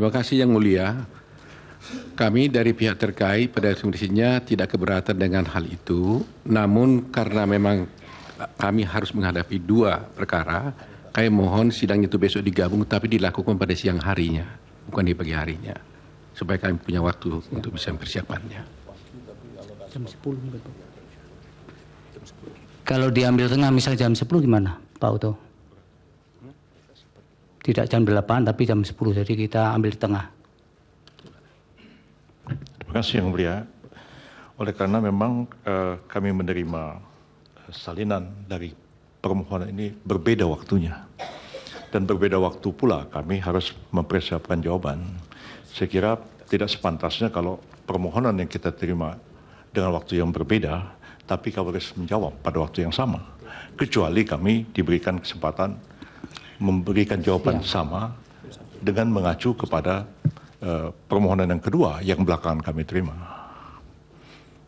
Terima kasih Yang Mulia. Kami dari pihak terkait pada prinsipnya tidak keberatan dengan hal itu. Namun karena memang kami harus menghadapi dua perkara, kami mohon sidang itu besok digabung tapi dilakukan pada siang harinya, bukan di pagi harinya. Supaya kami punya waktu Siap. untuk bisa persiapannya. Jam 10 Kalau diambil tengah misal jam 10 gimana Pak Uto? Tidak jam 8 tapi jam 10. Jadi kita ambil di tengah. Terima kasih Yang Mulia. Oleh karena memang eh, kami menerima eh, salinan dari permohonan ini berbeda waktunya. Dan berbeda waktu pula kami harus mempersiapkan jawaban. Saya kira tidak sepantasnya kalau permohonan yang kita terima dengan waktu yang berbeda, tapi kami harus menjawab pada waktu yang sama. Kecuali kami diberikan kesempatan memberikan jawaban ya. sama dengan mengacu kepada uh, permohonan yang kedua yang belakangan kami terima.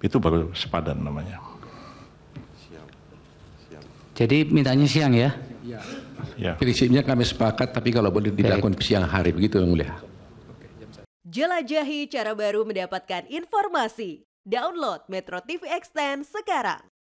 Itu baru sepadan namanya. Jadi mintanya siang ya? Ya. ya. Prinsipnya kami sepakat tapi kalau boleh dilakukan siang hari begitu yang mulia. Jelajahi cara baru mendapatkan informasi. Download Metro TV Extend sekarang.